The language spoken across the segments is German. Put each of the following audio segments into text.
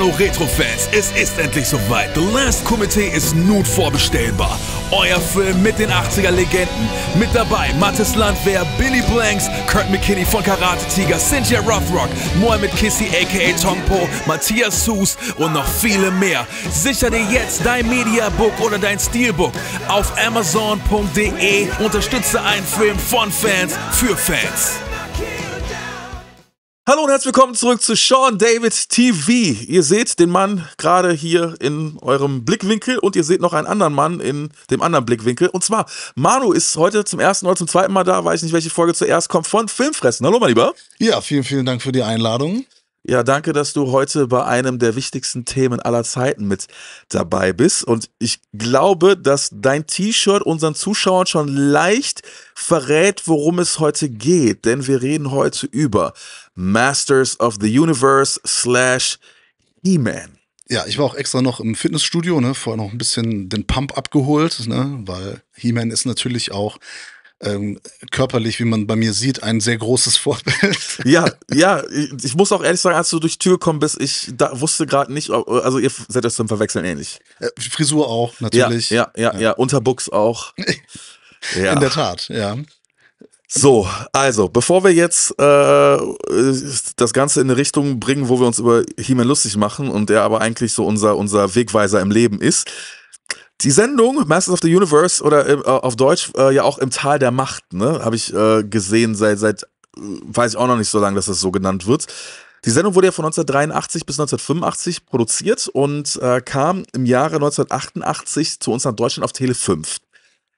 Hallo Retro-Fans, es ist endlich soweit. The Last Committee ist nun vorbestellbar. Euer Film mit den 80er Legenden. Mit dabei Mathis Landwehr, Billy Blanks, Kurt McKinney von Karate Tiger, Cynthia Rothrock, Mohamed Kissy aka Tongpo, Matthias Sus und noch viele mehr. Sicher dir jetzt dein Mediabook oder dein Steelbook auf amazon.de. Unterstütze einen Film von Fans für Fans. Hallo und herzlich willkommen zurück zu Sean David TV. Ihr seht den Mann gerade hier in eurem Blickwinkel und ihr seht noch einen anderen Mann in dem anderen Blickwinkel. Und zwar, Manu ist heute zum ersten oder zum zweiten Mal da, weiß nicht, welche Folge zuerst kommt, von Filmfressen. Hallo, mein Lieber. Ja, vielen, vielen Dank für die Einladung. Ja, danke, dass du heute bei einem der wichtigsten Themen aller Zeiten mit dabei bist. Und ich glaube, dass dein T-Shirt unseren Zuschauern schon leicht verrät, worum es heute geht. Denn wir reden heute über Masters of the Universe slash He-Man. Ja, ich war auch extra noch im Fitnessstudio, ne, vorher noch ein bisschen den Pump abgeholt, ne, weil He-Man ist natürlich auch ähm, körperlich, wie man bei mir sieht, ein sehr großes Vorbild. Ja, ja, ich muss auch ehrlich sagen, als du durch die Tür gekommen bist, ich da wusste gerade nicht, also ihr seid das zum Verwechseln ähnlich. Äh, Frisur auch, natürlich. Ja, ja, ja, ja. ja. Unterbuchs auch. ja. In der Tat, ja. So, also, bevor wir jetzt äh, das Ganze in eine Richtung bringen, wo wir uns über he lustig machen und der aber eigentlich so unser, unser Wegweiser im Leben ist, die Sendung Masters of the Universe oder äh, auf Deutsch äh, ja auch im Tal der Macht, ne? Habe ich äh, gesehen seit, seit, äh, weiß ich auch noch nicht so lange, dass das so genannt wird. Die Sendung wurde ja von 1983 bis 1985 produziert und äh, kam im Jahre 1988 zu uns nach Deutschland auf Tele 5.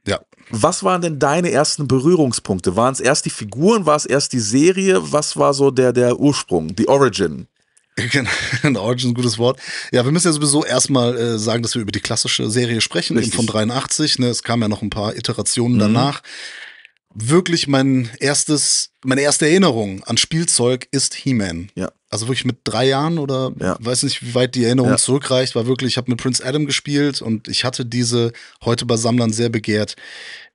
Ja. Was waren denn deine ersten Berührungspunkte? Waren es erst die Figuren, war es erst die Serie? Was war so der, der Ursprung, die Origin? Genau, Origin ist ein gutes Wort. Ja, wir müssen ja sowieso erstmal äh, sagen, dass wir über die klassische Serie sprechen, Richtig. eben von 83. Ne? Es kam ja noch ein paar Iterationen mhm. danach wirklich mein erstes, meine erste Erinnerung an Spielzeug ist He-Man. Ja. Also wirklich mit drei Jahren oder ja. weiß nicht, wie weit die Erinnerung ja. zurückreicht, war wirklich, ich habe mit Prince Adam gespielt und ich hatte diese, heute bei Sammlern sehr begehrt,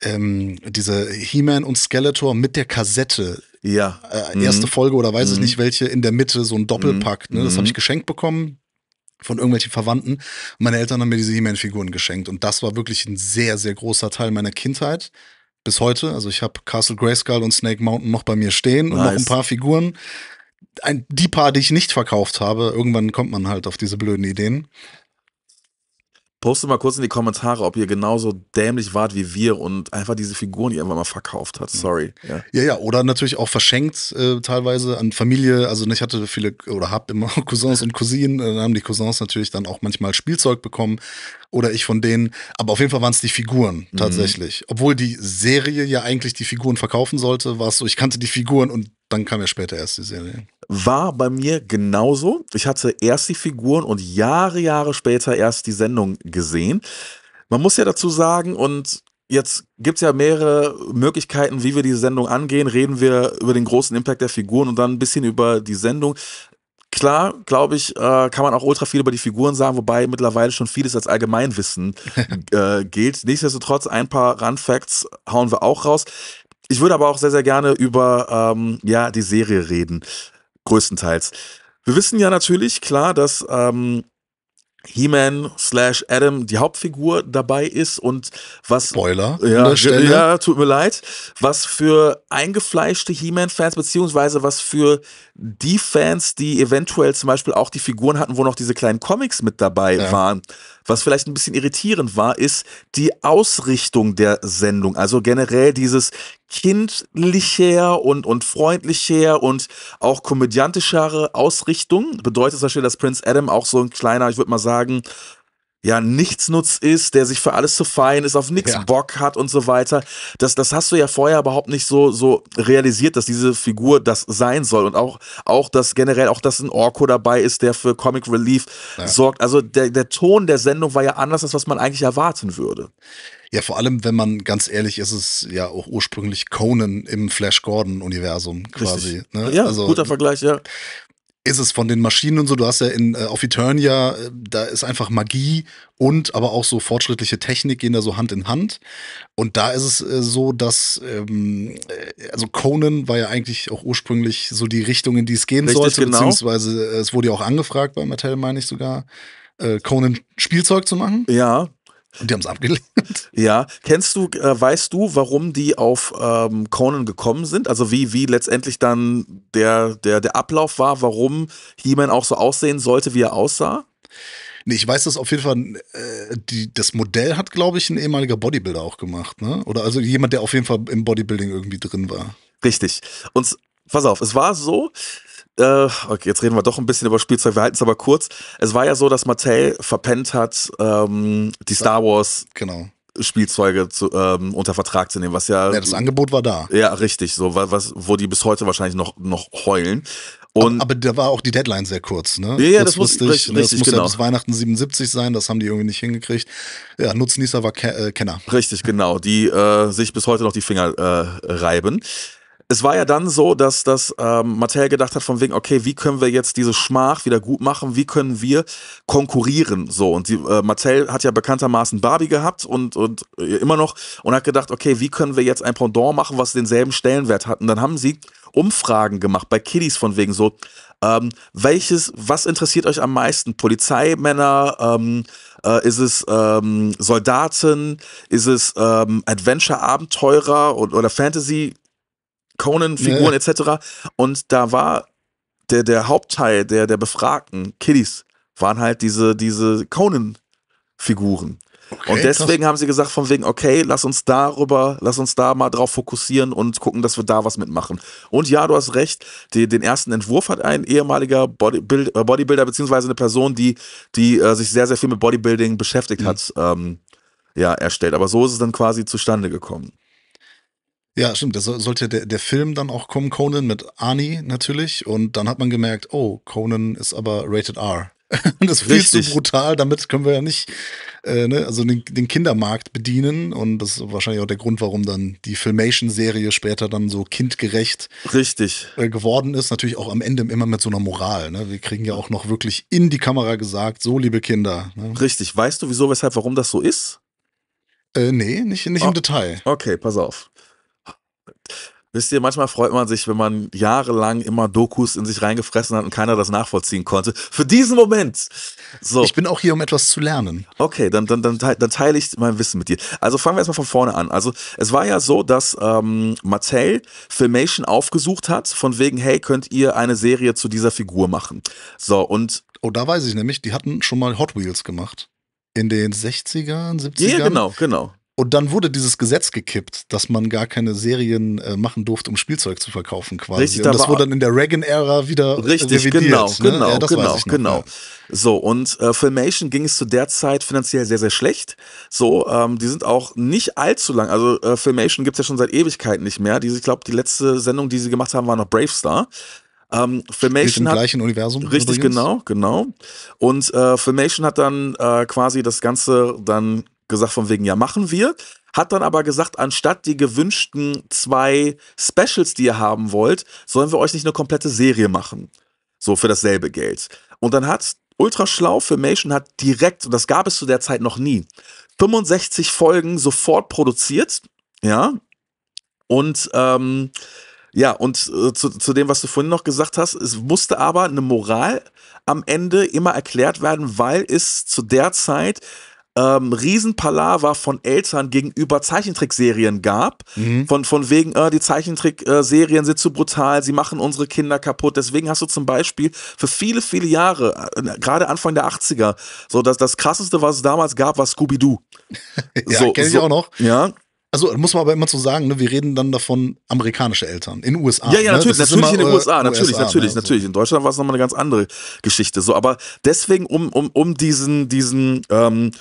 ähm, diese He-Man und Skeletor mit der Kassette. Ja. Äh, erste mhm. Folge oder weiß mhm. ich nicht welche, in der Mitte so ein Doppelpack. Mhm. Ne? Das habe ich mhm. geschenkt bekommen von irgendwelchen Verwandten. meine Eltern haben mir diese He-Man-Figuren geschenkt. Und das war wirklich ein sehr, sehr großer Teil meiner Kindheit bis heute. Also ich habe Castle Grayskull und Snake Mountain noch bei mir stehen nice. und noch ein paar Figuren. Ein, die paar, die ich nicht verkauft habe, irgendwann kommt man halt auf diese blöden Ideen. Postet mal kurz in die Kommentare, ob ihr genauso dämlich wart wie wir und einfach diese Figuren die ihr mal verkauft hat. Mhm. Sorry. Ja, ja, ja oder natürlich auch verschenkt äh, teilweise an Familie. Also ich hatte viele oder habe immer Cousins und Cousinen. Äh, dann haben die Cousins natürlich dann auch manchmal Spielzeug bekommen oder ich von denen. Aber auf jeden Fall waren es die Figuren mhm. tatsächlich. Mhm. Obwohl die Serie ja eigentlich die Figuren verkaufen sollte, war es so, ich kannte die Figuren und dann kam ja später erst die Serie. War bei mir genauso. Ich hatte erst die Figuren und Jahre, Jahre später erst die Sendung gesehen. Man muss ja dazu sagen, und jetzt gibt's ja mehrere Möglichkeiten, wie wir die Sendung angehen. Reden wir über den großen Impact der Figuren und dann ein bisschen über die Sendung. Klar, glaube ich, äh, kann man auch ultra viel über die Figuren sagen, wobei mittlerweile schon vieles als Allgemeinwissen äh, gilt. Nichtsdestotrotz, ein paar Randfacts hauen wir auch raus. Ich würde aber auch sehr, sehr gerne über ähm, ja, die Serie reden. Größtenteils. Wir wissen ja natürlich, klar, dass ähm, He-Man slash Adam die Hauptfigur dabei ist und was. Spoiler. Ja, ja tut mir leid. Was für eingefleischte He-Man-Fans, beziehungsweise was für die Fans, die eventuell zum Beispiel auch die Figuren hatten, wo noch diese kleinen Comics mit dabei ja. waren, was vielleicht ein bisschen irritierend war, ist die Ausrichtung der Sendung. Also generell dieses kindlicher und, und freundlicher und auch komödiantischere Ausrichtung. Bedeutet das natürlich, dass Prince Adam auch so ein kleiner, ich würde mal sagen, ja Nichtsnutz ist, der sich für alles zu fein ist, auf nichts ja. Bock hat und so weiter. Das, das hast du ja vorher überhaupt nicht so, so realisiert, dass diese Figur das sein soll. Und auch, auch dass generell auch, dass ein Orko dabei ist, der für Comic Relief ja. sorgt. Also der, der Ton der Sendung war ja anders, als was man eigentlich erwarten würde. Ja, vor allem, wenn man ganz ehrlich ist, es ja auch ursprünglich Conan im Flash Gordon Universum quasi. Ne? Ja, also, guter Vergleich, ja ist es von den Maschinen und so. Du hast ja in äh, auf Eternia, äh, da ist einfach Magie und aber auch so fortschrittliche Technik gehen da so Hand in Hand. Und da ist es äh, so, dass ähm, äh, also Conan war ja eigentlich auch ursprünglich so die Richtung, in die es gehen Richtig, sollte, genau. beziehungsweise äh, es wurde ja auch angefragt bei Mattel, meine ich sogar, äh, Conan Spielzeug zu machen. Ja, und die haben es abgelehnt. Ja, kennst du, äh, weißt du, warum die auf ähm, Conan gekommen sind? Also wie, wie letztendlich dann der, der, der Ablauf war, warum He-Man auch so aussehen sollte, wie er aussah? Nee, ich weiß, dass auf jeden Fall äh, die, das Modell hat, glaube ich, ein ehemaliger Bodybuilder auch gemacht, ne? Oder also jemand, der auf jeden Fall im Bodybuilding irgendwie drin war. Richtig. Und pass auf, es war so, äh, okay, jetzt reden wir doch ein bisschen über Spielzeug, wir halten es aber kurz. Es war ja so, dass Mattel verpennt hat, ähm, die Star Wars genau. Spielzeuge zu, ähm, unter Vertrag zu nehmen, was ja. Ja, das Angebot war da. Ja, richtig, so, was, wo die bis heute wahrscheinlich noch, noch heulen. Und aber, aber da war auch die Deadline sehr kurz, ne? Ja, ja das muss, richtig, das muss ne? genau. ja bis Weihnachten 77 sein, das haben die irgendwie nicht hingekriegt. Ja, Nutznießer war Ke äh, Kenner. Richtig, genau, die äh, sich bis heute noch die Finger äh, reiben es war ja dann so, dass das ähm, Mattel gedacht hat von wegen, okay, wie können wir jetzt diese Schmach wieder gut machen? Wie können wir konkurrieren? So und die, äh, Mattel hat ja bekanntermaßen Barbie gehabt und und äh, immer noch und hat gedacht, okay, wie können wir jetzt ein Pendant machen, was denselben Stellenwert hat? Und dann haben sie Umfragen gemacht bei Kiddies von wegen so, ähm, welches, was interessiert euch am meisten? Polizeimänner? Ähm, äh, ist es ähm, Soldaten? Ist es ähm, Adventure-Abenteurer oder Fantasy? Conan-Figuren ja. etc. Und da war der, der Hauptteil der, der befragten Kiddies waren halt diese, diese Conan-Figuren. Okay, und deswegen krass. haben sie gesagt, von wegen, okay, lass uns darüber, lass uns da mal drauf fokussieren und gucken, dass wir da was mitmachen. Und ja, du hast recht, die, den ersten Entwurf hat ein ehemaliger Bodybuild, äh, Bodybuilder, beziehungsweise eine Person, die, die äh, sich sehr, sehr viel mit Bodybuilding beschäftigt mhm. hat, ähm, ja, erstellt. Aber so ist es dann quasi zustande gekommen. Ja, stimmt. Da sollte der, der Film dann auch kommen, Conan mit Arnie natürlich. Und dann hat man gemerkt, oh, Conan ist aber rated R. das ist viel zu brutal, damit können wir ja nicht äh, ne, also den, den, Kindermarkt bedienen. Und das ist wahrscheinlich auch der Grund, warum dann die Filmation-Serie später dann so kindgerecht Richtig. Äh, geworden ist. Natürlich auch am Ende immer mit so einer Moral. Ne? Wir kriegen ja auch noch wirklich in die Kamera gesagt, so liebe Kinder. Ne? Richtig. Weißt du, wieso, weshalb, warum das so ist? Äh, nee, nicht, nicht oh. im ah. Detail. Okay, pass auf. Wisst ihr, manchmal freut man sich, wenn man jahrelang immer Dokus in sich reingefressen hat und keiner das nachvollziehen konnte. Für diesen Moment. So. Ich bin auch hier, um etwas zu lernen. Okay, dann, dann, dann, dann teile ich mein Wissen mit dir. Also fangen wir erstmal von vorne an. Also es war ja so, dass ähm, Mattel Filmation aufgesucht hat, von wegen, hey, könnt ihr eine Serie zu dieser Figur machen? So, und. Oh, da weiß ich nämlich, die hatten schon mal Hot Wheels gemacht. In den 60ern, 70ern? Ja, genau, genau. Und dann wurde dieses Gesetz gekippt, dass man gar keine Serien äh, machen durfte, um Spielzeug zu verkaufen quasi. Richtig, und das wurde dann in der Reagan-Ära wieder Richtig, genau, ne? genau, ja, genau, genau noch, genau. Ja. So, und äh, Filmation ging es zu der Zeit finanziell sehr, sehr schlecht. So, ähm, die sind auch nicht allzu lang, also äh, Filmation gibt es ja schon seit Ewigkeiten nicht mehr. Die, ich glaube, die letzte Sendung, die sie gemacht haben, war noch Brave Star. Ähm, Filmation im hat, gleichen Universum. Richtig, übrigens. genau, genau. Und äh, Filmation hat dann äh, quasi das Ganze dann gesagt von wegen, ja, machen wir. Hat dann aber gesagt, anstatt die gewünschten zwei Specials, die ihr haben wollt, sollen wir euch nicht eine komplette Serie machen. So für dasselbe Geld. Und dann hat Ultraschlau für Mation hat direkt, und das gab es zu der Zeit noch nie, 65 Folgen sofort produziert. Ja. Und ähm, ja, und äh, zu, zu dem, was du vorhin noch gesagt hast, es musste aber eine Moral am Ende immer erklärt werden, weil es zu der Zeit ähm, Riesenpalaver von Eltern gegenüber Zeichentrickserien gab. Mhm. Von, von wegen, äh, die Zeichentrickserien sind zu brutal, sie machen unsere Kinder kaputt. Deswegen hast du zum Beispiel für viele, viele Jahre, äh, gerade Anfang der 80er, so das, das krasseste, was es damals gab, war Scooby-Doo. ja, so, kenne ich so, auch noch. Ja. Also muss man aber immer so sagen, ne, wir reden dann davon amerikanische Eltern in den USA. Ja, ja, ne? Äh, natürlich, ne? natürlich in den USA, USA, natürlich, ne? natürlich. In Deutschland war es nochmal eine ganz andere Geschichte. So, aber deswegen, um, um, um diesen, diesen ähm,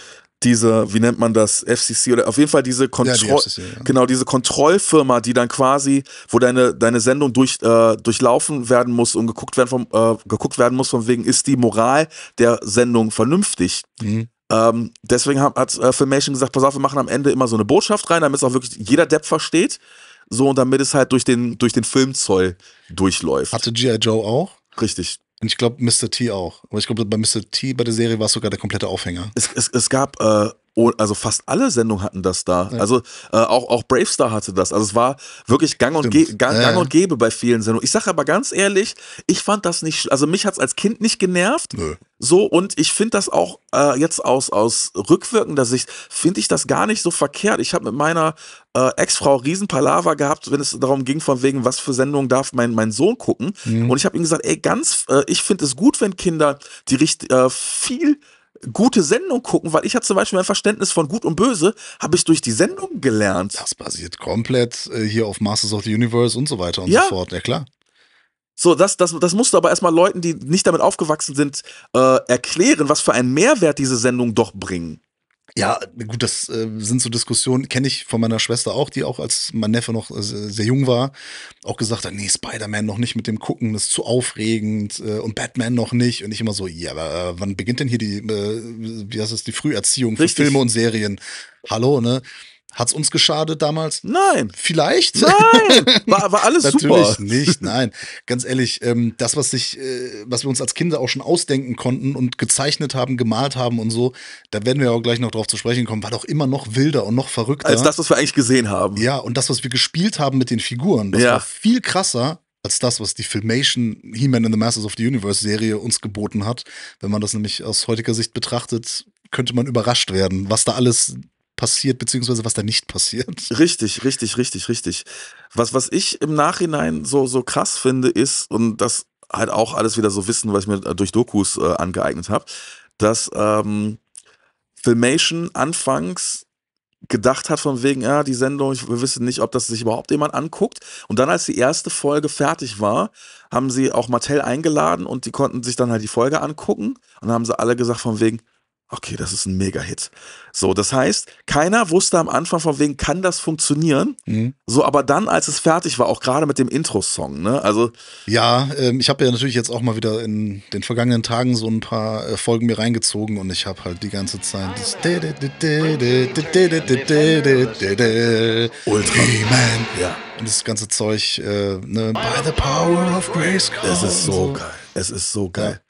diese, wie nennt man das, FCC oder auf jeden Fall diese Kontroll, ja, die ja. genau diese Kontrollfirma, die dann quasi, wo deine deine Sendung durch äh, durchlaufen werden muss und geguckt werden vom äh, geguckt werden muss von wegen ist die Moral der Sendung vernünftig. Mhm. Ähm, deswegen hat, hat äh, Filmation gesagt, pass auf, wir machen am Ende immer so eine Botschaft rein, damit es auch wirklich jeder Depp versteht, so und damit es halt durch den durch den Filmzoll durchläuft. Hatte GI Joe auch? Richtig. Und ich glaube, Mr. T auch. Aber ich glaube, bei Mr. T bei der Serie war es sogar der komplette Aufhänger. Es, es, es gab äh, also fast alle Sendungen hatten das da. Ja. Also äh, auch, auch Bravestar hatte das. Also es war wirklich gang und, ge gang, gang, und gäbe bei vielen Sendungen. Ich sage aber ganz ehrlich, ich fand das nicht, also mich hat es als Kind nicht genervt. Nö. So, und ich finde das auch äh, jetzt aus, aus rückwirkender Sicht, finde ich das gar nicht so verkehrt. Ich habe mit meiner äh, Ex-Frau Riesenpalaver gehabt, wenn es darum ging, von wegen, was für Sendungen darf mein, mein Sohn gucken. Mhm. Und ich habe ihm gesagt, ey, ganz, äh, ich finde es gut, wenn Kinder die richtig äh, viel gute Sendung gucken, weil ich hatte zum Beispiel mein Verständnis von Gut und Böse, habe ich durch die Sendung gelernt. Das basiert komplett äh, hier auf Masters of the Universe und so weiter und ja. so fort, ja klar. So, das, das, das musst du aber erstmal Leuten, die nicht damit aufgewachsen sind, äh, erklären, was für einen Mehrwert diese Sendung doch bringen. Ja, gut, das äh, sind so Diskussionen, kenne ich von meiner Schwester auch, die auch, als mein Neffe noch äh, sehr jung war, auch gesagt hat, nee, Spider-Man noch nicht mit dem Gucken, das ist zu aufregend äh, und Batman noch nicht. Und ich immer so, ja, aber äh, wann beginnt denn hier die, äh, wie heißt das, die Früherziehung für Richtig. Filme und Serien? Hallo, ne? Hat es uns geschadet damals? Nein. Vielleicht? Nein. War, war alles Natürlich super. nicht, nein. Ganz ehrlich, ähm, das, was, ich, äh, was wir uns als Kinder auch schon ausdenken konnten und gezeichnet haben, gemalt haben und so, da werden wir auch gleich noch drauf zu sprechen kommen, war doch immer noch wilder und noch verrückter. Als das, was wir eigentlich gesehen haben. Ja, und das, was wir gespielt haben mit den Figuren, das ja. war viel krasser als das, was die Filmation He-Man and the Masters of the Universe Serie uns geboten hat. Wenn man das nämlich aus heutiger Sicht betrachtet, könnte man überrascht werden, was da alles passiert, beziehungsweise was da nicht passiert. Richtig, richtig, richtig, richtig. Was, was ich im Nachhinein so, so krass finde, ist, und das halt auch alles wieder so wissen, was ich mir durch Dokus äh, angeeignet habe, dass ähm, Filmation anfangs gedacht hat von wegen, ja, die Sendung, wir wissen nicht, ob das sich überhaupt jemand anguckt. Und dann, als die erste Folge fertig war, haben sie auch Mattel eingeladen und die konnten sich dann halt die Folge angucken. Und dann haben sie alle gesagt von wegen, Okay, das ist ein Mega-Hit. So, das heißt, keiner wusste am Anfang von wegen, kann das funktionieren? Mhm. So, aber dann, als es fertig war, auch gerade mit dem Intro-Song, ne? Also. Ja, ähm, ich habe ja natürlich jetzt auch mal wieder in den vergangenen Tagen so ein paar äh, Folgen mir reingezogen und ich habe halt die ganze Zeit das. Ultra. Man. Ja. Und das ganze Zeug, äh, ne? By the power of grace. Es ist so, so geil. Es ist so geil. Ja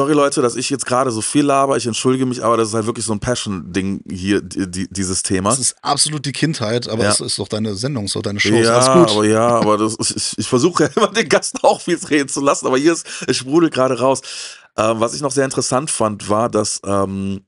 sorry Leute, dass ich jetzt gerade so viel laber, ich entschuldige mich, aber das ist halt wirklich so ein Passion-Ding hier, die, dieses Thema. Das ist absolut die Kindheit, aber ja. das ist doch deine Sendung, so deine Show. Ja, aber ja, aber das, ich, ich versuche ja immer den Gast auch viel reden zu lassen, aber hier ist, es sprudelt gerade raus. Ähm, was ich noch sehr interessant fand, war, dass ähm,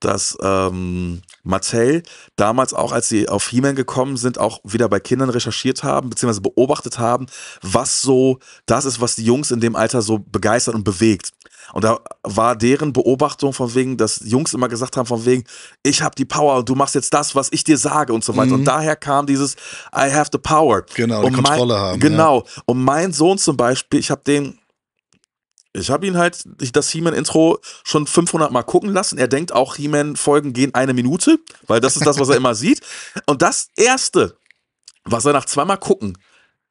dass ähm, Mattel damals auch, als sie auf He-Man gekommen sind, auch wieder bei Kindern recherchiert haben, beziehungsweise beobachtet haben, was so das ist, was die Jungs in dem Alter so begeistert und bewegt. Und da war deren Beobachtung von wegen, dass Jungs immer gesagt haben von wegen, ich habe die Power und du machst jetzt das, was ich dir sage und so weiter. Mhm. Und daher kam dieses I have the power. Genau, und die Kontrolle mein, haben. Genau. Ja. Und mein Sohn zum Beispiel, ich habe den ich habe ihn halt das He-Man-Intro schon 500 Mal gucken lassen. Er denkt auch, He-Man-Folgen gehen eine Minute, weil das ist das, was er immer sieht. Und das Erste, was er nach zweimal gucken,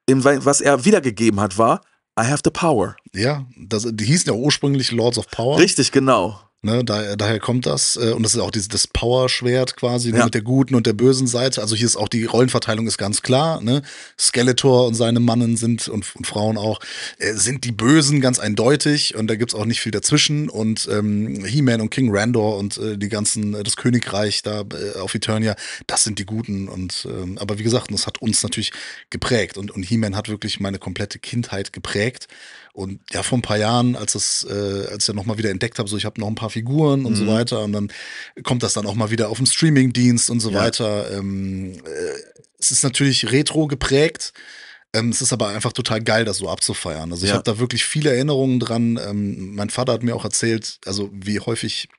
was er wiedergegeben hat, war, I have the power. Ja, das, die hießen ja ursprünglich Lords of Power. Richtig, genau. Ne, da, daher kommt das. Äh, und das ist auch dieses, das Power-Schwert quasi ne, ja. mit der guten und der bösen Seite. Also hier ist auch die Rollenverteilung ist ganz klar. Ne? Skeletor und seine Mannen sind und, und Frauen auch, äh, sind die Bösen ganz eindeutig und da gibt es auch nicht viel dazwischen. Und ähm, He-Man und King Randor und äh, die ganzen, äh, das Königreich da äh, auf Eternia, das sind die Guten. Und ähm, aber wie gesagt, das hat uns natürlich geprägt. Und, und He-Man hat wirklich meine komplette Kindheit geprägt. Und ja, vor ein paar Jahren, als es, äh, als ich nochmal wieder entdeckt habe, so ich habe noch ein paar Figuren und mhm. so weiter, und dann kommt das dann auch mal wieder auf den Streamingdienst und so ja. weiter. Ähm, äh, es ist natürlich retro geprägt. Ähm, es ist aber einfach total geil, das so abzufeiern. Also ich habe da wirklich viele Erinnerungen dran. Ähm, mein Vater hat mir auch erzählt, also wie häufig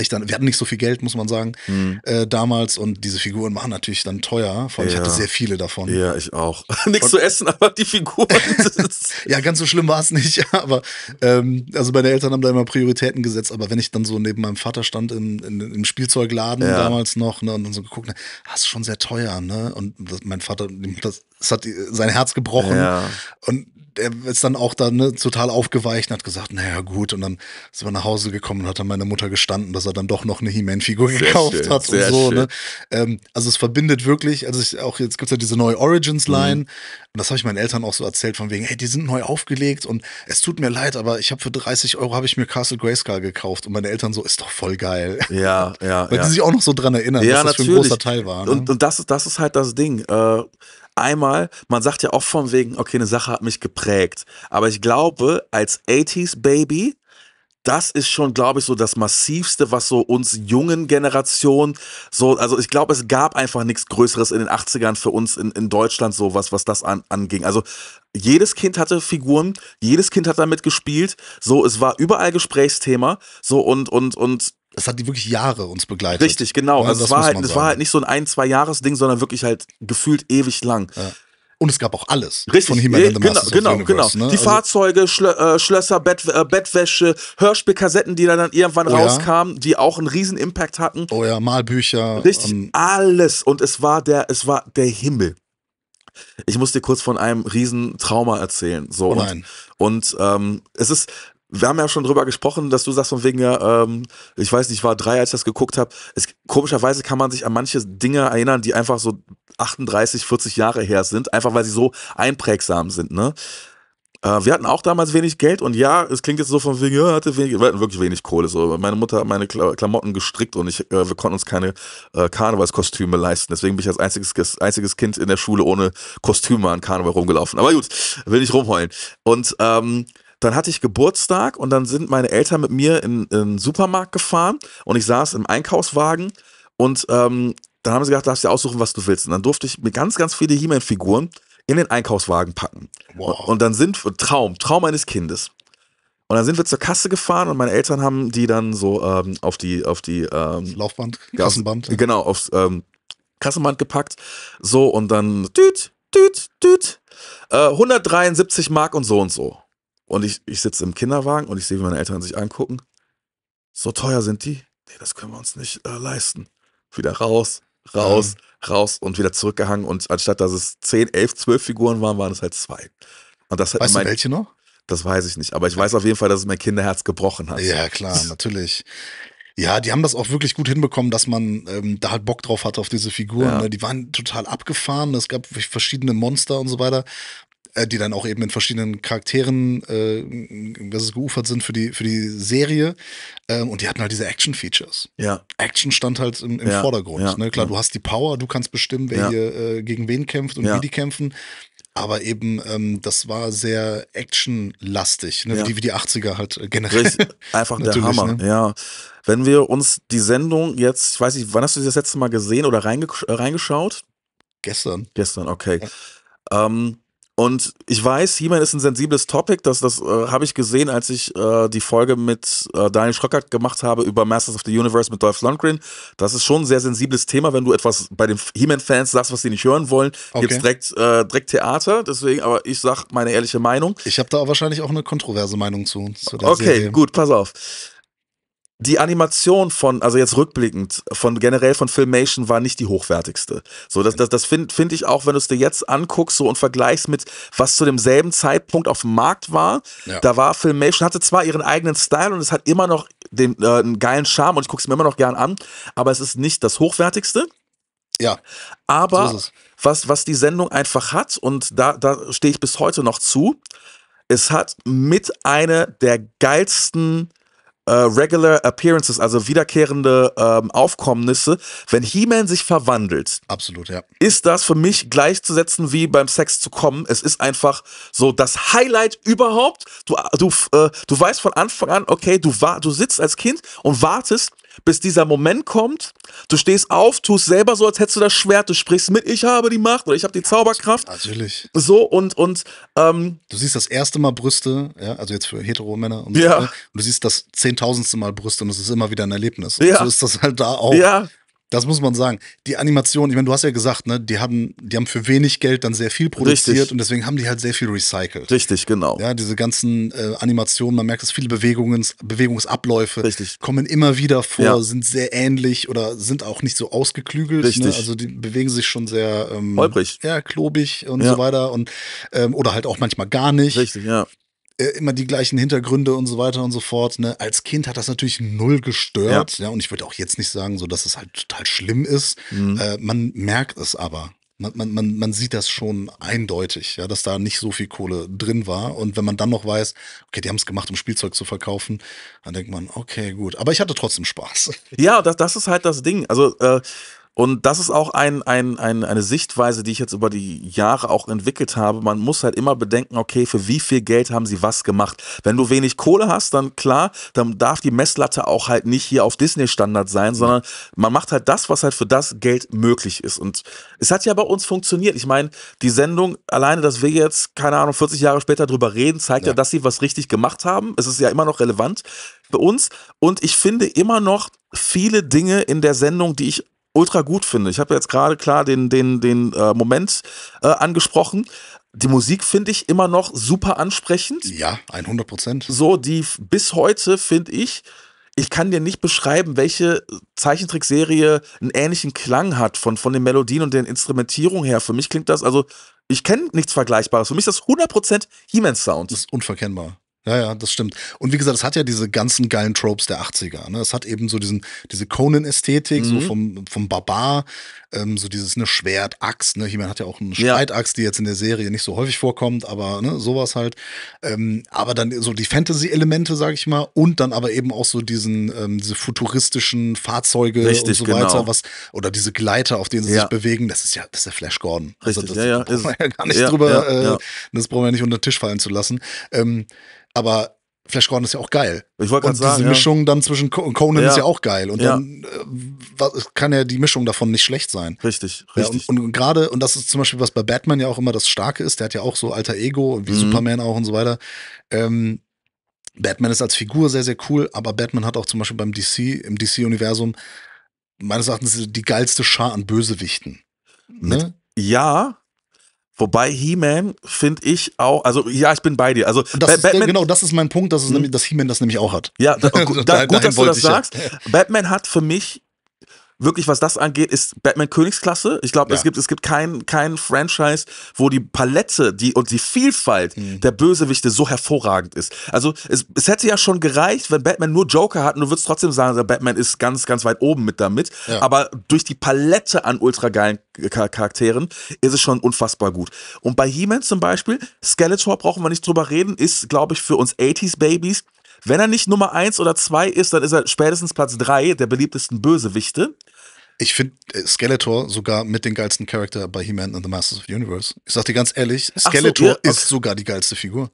ich dann, wir hatten nicht so viel Geld, muss man sagen, hm. äh, damals. Und diese Figuren waren natürlich dann teuer. Vor allem, ja. ich hatte sehr viele davon. Ja, ich auch. Nichts zu essen, aber die Figuren. ja, ganz so schlimm war es nicht. Aber ähm, also meine Eltern haben da immer Prioritäten gesetzt. Aber wenn ich dann so neben meinem Vater stand in, in, im Spielzeugladen ja. damals noch ne, und dann so geguckt, ne, ah, ist schon sehr teuer. Ne? Und das, mein Vater, das, das hat sein Herz gebrochen. Ja. Und der ist dann auch da ne, total aufgeweicht und hat gesagt, naja gut. Und dann ist man nach Hause gekommen und hat dann meine Mutter gestanden, dass er dann doch noch eine He-Man-Figur gekauft schön, hat und so. Ne? Ähm, also es verbindet wirklich, also ich, auch jetzt gibt es ja diese neue Origins-Line. Mhm. Und das habe ich meinen Eltern auch so erzählt, von wegen, hey, die sind neu aufgelegt und es tut mir leid, aber ich habe für 30 Euro habe ich mir Castle Grayskull gekauft. Und meine Eltern so, ist doch voll geil. Ja, ja. Weil ja. die sich auch noch so dran erinnern, ja, dass natürlich. das für ein großer Teil war. Ne? Und, und das, ist, das ist halt das Ding. Äh, Einmal, man sagt ja oft von wegen, okay, eine Sache hat mich geprägt. Aber ich glaube, als 80s Baby, das ist schon, glaube ich, so das Massivste, was so uns jungen Generationen so, also ich glaube, es gab einfach nichts Größeres in den 80ern für uns in, in Deutschland so was, was das an, anging. Also jedes Kind hatte Figuren, jedes Kind hat damit gespielt, so, es war überall Gesprächsthema, so und, und, und das hat die wirklich Jahre uns begleitet. Richtig, genau. Also es war, halt, es war halt nicht so ein ein, zwei Jahres-Ding, sondern wirklich halt gefühlt ewig lang. Ja. Und es gab auch alles. Richtig. Von He-Man eh, and the genau, Masters genau, genau, Universe, genau. Ne? Die also Fahrzeuge, Schlö äh, Schlösser, Bett, äh, Bettwäsche, Hörspielkassetten, die dann irgendwann oh, rauskamen, ja? die auch einen riesen Impact hatten. Oh ja, Malbücher. Richtig, ähm, alles. Und es war der, es war der Himmel. Ich muss dir kurz von einem riesen Trauma erzählen. So, oh nein. Und, und ähm, es ist, wir haben ja schon drüber gesprochen, dass du sagst von wegen, ja, ähm, ich weiß nicht, ich war drei, als ich das geguckt habe. Komischerweise kann man sich an manche Dinge erinnern, die einfach so 38, 40 Jahre her sind, einfach weil sie so einprägsam sind, ne? Äh, wir hatten auch damals wenig Geld und ja, es klingt jetzt so von wegen, ja, hatte wenig, wir hatten wirklich wenig Kohle. So. Meine Mutter hat meine Klamotten gestrickt und ich, äh, wir konnten uns keine äh, Karnevalskostüme leisten. Deswegen bin ich als einziges, einziges Kind in der Schule ohne Kostüme an Karneval rumgelaufen. Aber gut, will nicht rumheulen. Und ähm, dann hatte ich Geburtstag und dann sind meine Eltern mit mir in, in den Supermarkt gefahren und ich saß im Einkaufswagen und ähm, dann haben sie gedacht, darfst du aussuchen, was du willst. Und dann durfte ich mir ganz, ganz viele He-Man-Figuren in den Einkaufswagen packen. Wow. Und dann sind, Traum, Traum eines Kindes. Und dann sind wir zur Kasse gefahren und meine Eltern haben die dann so ähm, auf die, auf die ähm, Laufband, Kassenband. Ja. Genau, aufs ähm, Kassenband gepackt. So und dann düt, düt, düt. Äh, 173 Mark und so und so. Und ich, ich sitze im Kinderwagen und ich sehe, wie meine Eltern sich angucken. So teuer sind die? Nee, das können wir uns nicht äh, leisten. Wieder raus, raus, mhm. raus und wieder zurückgehangen. Und anstatt dass es 10, 11, 12 Figuren waren, waren es halt zwei. Und das hat mein, du welche noch? Das weiß ich nicht. Aber ich weiß auf jeden Fall, dass es mein Kinderherz gebrochen hat. Ja, klar, natürlich. Ja, die haben das auch wirklich gut hinbekommen, dass man ähm, da halt Bock drauf hatte auf diese Figuren. Ja. Ne? Die waren total abgefahren. Es gab verschiedene Monster und so weiter. Äh, die dann auch eben in verschiedenen Charakteren äh, geufert sind für die, für die Serie. Ähm, und die hatten halt diese Action-Features. Ja. Action stand halt im, im ja. Vordergrund. Ja. Ne? Klar, du hast die Power, du kannst bestimmen, wer hier äh, gegen wen kämpft und wie die kämpfen. Aber eben, ähm, das war sehr actionlastig, ne? wie, wie die 80er halt äh, generell. Richtig, einfach der Hammer, ne? ja. Wenn wir uns die Sendung jetzt, ich weiß nicht, wann hast du sie das letzte Mal gesehen oder reinge äh, reingeschaut? Gestern. Gestern, okay. Ähm, und ich weiß, he man ist ein sensibles Topic, das, das äh, habe ich gesehen, als ich äh, die Folge mit äh, Daniel Schrockert gemacht habe über Masters of the Universe mit Dolph Lundgren. Das ist schon ein sehr sensibles Thema, wenn du etwas bei den He-Man-Fans sagst, was sie nicht hören wollen, okay. gibt es direkt, äh, direkt Theater. Deswegen, aber ich sage meine ehrliche Meinung. Ich habe da wahrscheinlich auch eine kontroverse Meinung zu. zu okay, Serie. gut, pass auf die Animation von, also jetzt rückblickend, von generell von Filmation war nicht die hochwertigste. So, das, das, das finde find ich auch, wenn du es dir jetzt anguckst so und vergleichst mit, was zu demselben Zeitpunkt auf dem Markt war, ja. da war Filmation, hatte zwar ihren eigenen Style und es hat immer noch den, äh, einen geilen Charme und ich gucke es mir immer noch gern an, aber es ist nicht das hochwertigste. Ja. Aber so was, was die Sendung einfach hat, und da, da stehe ich bis heute noch zu, es hat mit einer der geilsten äh, Regular Appearances, also wiederkehrende ähm, Aufkommnisse, wenn He-Man sich verwandelt, absolut, ja. ist das für mich gleichzusetzen wie beim Sex zu kommen. Es ist einfach so das Highlight überhaupt. Du, äh, du, äh, du weißt von Anfang an, okay, du, war, du sitzt als Kind und wartest, bis dieser Moment kommt, du stehst auf, tust selber so, als hättest du das Schwert, du sprichst mit, ich habe die Macht oder ich habe die Zauberkraft. Natürlich. So und und ähm, Du siehst das erste Mal Brüste, ja, also jetzt für hetero Männer und ja. Ne? und du siehst das zehntausendste Mal Brüste und es ist immer wieder ein Erlebnis. Ja. Und so ist das halt da auch. Ja. Das muss man sagen. Die Animation, ich meine, du hast ja gesagt, ne, die haben, die haben für wenig Geld dann sehr viel produziert Richtig. und deswegen haben die halt sehr viel recycelt. Richtig, genau. Ja, diese ganzen äh, Animationen, man merkt, dass viele Bewegungen, Bewegungsabläufe Richtig. kommen immer wieder vor, ja. sind sehr ähnlich oder sind auch nicht so ausgeklügelt. Ne? Richtig. Ne? Also die bewegen sich schon sehr ähm, holprig. Ja, klobig und ja. so weiter und ähm, oder halt auch manchmal gar nicht. Richtig, ja. Äh, immer die gleichen Hintergründe und so weiter und so fort. Ne? Als Kind hat das natürlich null gestört. Ja. ja und ich würde auch jetzt nicht sagen, so dass es halt total schlimm ist. Mhm. Äh, man merkt es aber. Man, man, man, man sieht das schon eindeutig, ja, dass da nicht so viel Kohle drin war. Und wenn man dann noch weiß, okay, die haben es gemacht, um Spielzeug zu verkaufen, dann denkt man, okay, gut. Aber ich hatte trotzdem Spaß. Ja, das, das ist halt das Ding. Also äh, und das ist auch ein, ein, ein, eine Sichtweise, die ich jetzt über die Jahre auch entwickelt habe. Man muss halt immer bedenken, okay, für wie viel Geld haben sie was gemacht. Wenn du wenig Kohle hast, dann klar, dann darf die Messlatte auch halt nicht hier auf Disney-Standard sein, sondern man macht halt das, was halt für das Geld möglich ist. Und es hat ja bei uns funktioniert. Ich meine, die Sendung, alleine, dass wir jetzt, keine Ahnung, 40 Jahre später drüber reden, zeigt ja, ja dass sie was richtig gemacht haben. Es ist ja immer noch relevant bei uns. Und ich finde immer noch viele Dinge in der Sendung, die ich ultra gut finde. Ich habe jetzt gerade klar den, den, den äh, Moment äh, angesprochen. Die Musik finde ich immer noch super ansprechend. Ja, 100 Prozent. So, die bis heute finde ich, ich kann dir nicht beschreiben, welche Zeichentrickserie einen ähnlichen Klang hat von, von den Melodien und der Instrumentierung her. Für mich klingt das, also ich kenne nichts Vergleichbares. Für mich ist das 100 Prozent He-Man-Sound. Das ist unverkennbar. Ja, ja, das stimmt. Und wie gesagt, es hat ja diese ganzen geilen Tropes der 80er. Ne? Es hat eben so diesen, diese Conan-Ästhetik, mhm. so vom, vom Barbar ähm, so dieses eine Schwert, Axt. Ne? he ne? hat ja auch eine Streitaxt, die jetzt in der Serie nicht so häufig vorkommt, aber ne, sowas halt. Ähm, aber dann so die Fantasy-Elemente, sag ich mal, und dann aber eben auch so diesen ähm, diese futuristischen Fahrzeuge Richtig, und so genau. was oder diese Gleiter, auf denen sie ja. sich bewegen. Das ist ja das ist der Flash Gordon. Also Richtig, also das ja, ja. brauchen wir ja gar nicht drüber, äh, das brauchen wir nicht unter den Tisch fallen zu lassen. Ähm, aber Flash Gordon ist ja auch geil. Ich wollte gerade sagen. Diese Mischung ja. dann zwischen Conan ja. ist ja auch geil. Und dann äh, kann ja die Mischung davon nicht schlecht sein. Richtig, richtig. und, und gerade, und das ist zum Beispiel, was bei Batman ja auch immer das Starke ist, der hat ja auch so alter Ego, wie mhm. Superman auch und so weiter. Ähm, Batman ist als Figur sehr, sehr cool, aber Batman hat auch zum Beispiel beim DC, im DC-Universum, meines Erachtens die geilste Schar an Bösewichten. Ne? Ja, Wobei He-Man finde ich auch, also ja, ich bin bei dir. Also das ist, Batman, genau, das ist mein Punkt, dass, es hm? nämlich, dass He-Man das nämlich auch hat. Ja, da, da, gut, dass du das sagst. Ja. Batman hat für mich wirklich, was das angeht, ist Batman Königsklasse. Ich glaube, ja. es gibt, es gibt keinen kein Franchise, wo die Palette die, und die Vielfalt mhm. der Bösewichte so hervorragend ist. Also es, es hätte ja schon gereicht, wenn Batman nur Joker hat, und du würdest trotzdem sagen, der Batman ist ganz, ganz weit oben mit damit. Ja. Aber durch die Palette an ultrageilen Charakteren ist es schon unfassbar gut. Und bei He-Man zum Beispiel, Skeletor brauchen wir nicht drüber reden, ist, glaube ich, für uns 80s babys wenn er nicht Nummer 1 oder 2 ist, dann ist er spätestens Platz 3 der beliebtesten Bösewichte ich finde äh, Skeletor sogar mit den geilsten Charakter bei He-Man and the Masters of the Universe. Ich sag dir ganz ehrlich, Skeletor so, ja, okay. ist sogar die geilste Figur.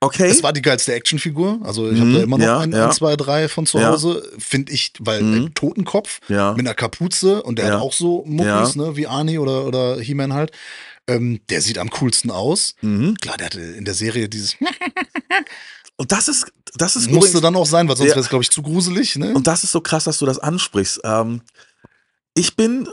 Okay. Es war die geilste Actionfigur. Also ich mhm, habe da immer noch ja, ein, ja. ein, zwei, drei von zu Hause, finde ich, weil mhm. Totenkopf ja. mit einer Kapuze und der hat auch so Muckis, ne, wie Arnie oder, oder He-Man halt. Ähm, der sieht am coolsten aus. Mhm. Klar, der hatte in der Serie dieses Und das ist, das ist musste übrigens, dann auch sein, weil sonst wäre es, glaube ich, zu gruselig. Ne? Und das ist so krass, dass du das ansprichst. Ähm, ich bin,